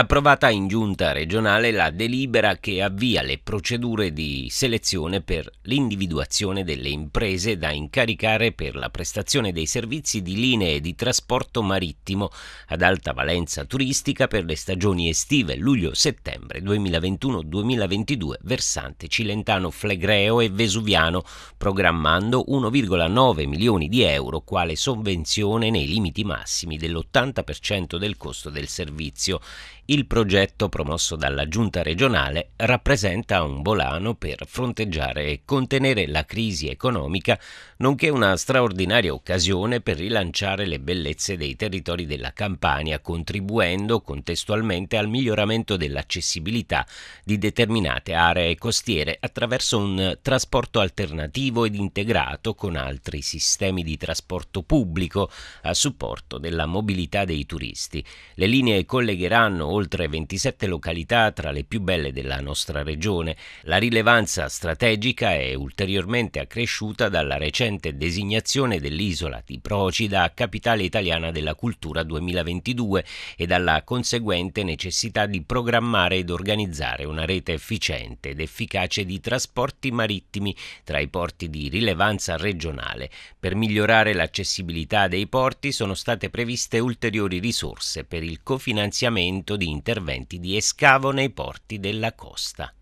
approvata in giunta regionale la delibera che avvia le procedure di selezione per l'individuazione delle imprese da incaricare per la prestazione dei servizi di linee di trasporto marittimo ad alta valenza turistica per le stagioni estive luglio-settembre 2021-2022 versante Cilentano-Flegreo e Vesuviano, programmando 1,9 milioni di euro quale sovvenzione nei limiti massimi dell'80% del costo del servizio. Il progetto promosso dalla giunta regionale rappresenta un volano per fronteggiare e contenere la crisi economica, nonché una straordinaria occasione per rilanciare le bellezze dei territori della Campania, contribuendo contestualmente al miglioramento dell'accessibilità di determinate aree costiere attraverso un trasporto alternativo ed integrato con altri sistemi di trasporto pubblico a supporto della mobilità dei turisti. Le linee collegheranno oltre oltre 27 località tra le più belle della nostra regione. La rilevanza strategica è ulteriormente accresciuta dalla recente designazione dell'isola di Procida a capitale italiana della cultura 2022 e dalla conseguente necessità di programmare ed organizzare una rete efficiente ed efficace di trasporti marittimi tra i porti di rilevanza regionale. Per migliorare l'accessibilità dei porti sono state previste ulteriori risorse per il cofinanziamento di interventi di escavo nei porti della costa.